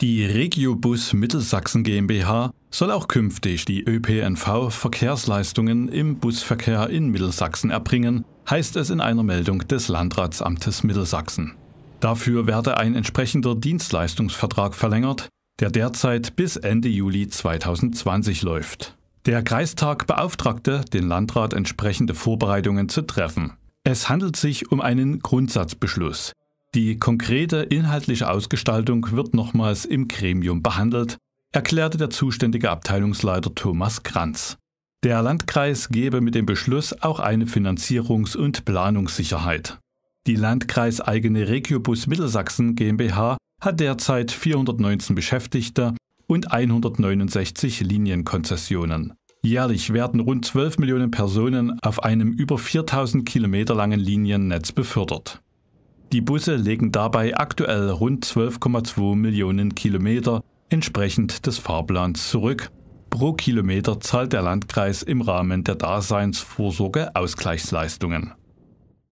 Die Regiobus Mittelsachsen GmbH soll auch künftig die ÖPNV-Verkehrsleistungen im Busverkehr in Mittelsachsen erbringen, heißt es in einer Meldung des Landratsamtes Mittelsachsen. Dafür werde ein entsprechender Dienstleistungsvertrag verlängert, der derzeit bis Ende Juli 2020 läuft. Der Kreistag beauftragte den Landrat entsprechende Vorbereitungen zu treffen. Es handelt sich um einen Grundsatzbeschluss, die konkrete inhaltliche Ausgestaltung wird nochmals im Gremium behandelt, erklärte der zuständige Abteilungsleiter Thomas Kranz. Der Landkreis gebe mit dem Beschluss auch eine Finanzierungs- und Planungssicherheit. Die landkreiseigene Regiobus Mittelsachsen GmbH hat derzeit 419 Beschäftigte und 169 Linienkonzessionen. Jährlich werden rund 12 Millionen Personen auf einem über 4000 Kilometer langen Liniennetz befördert. Die Busse legen dabei aktuell rund 12,2 Millionen Kilometer entsprechend des Fahrplans zurück. Pro Kilometer zahlt der Landkreis im Rahmen der Daseinsvorsorge Ausgleichsleistungen.